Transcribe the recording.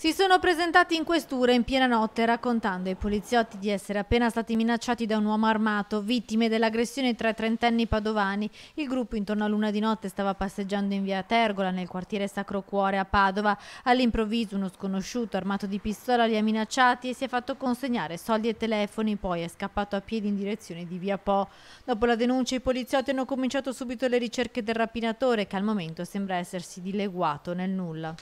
Si sono presentati in questura in piena notte raccontando ai poliziotti di essere appena stati minacciati da un uomo armato, vittime dell'aggressione tra i trentenni padovani. Il gruppo intorno a luna di notte stava passeggiando in via Tergola nel quartiere Sacro Cuore a Padova. All'improvviso uno sconosciuto armato di pistola li ha minacciati e si è fatto consegnare soldi e telefoni, poi è scappato a piedi in direzione di via Po. Dopo la denuncia i poliziotti hanno cominciato subito le ricerche del rapinatore che al momento sembra essersi dileguato nel nulla.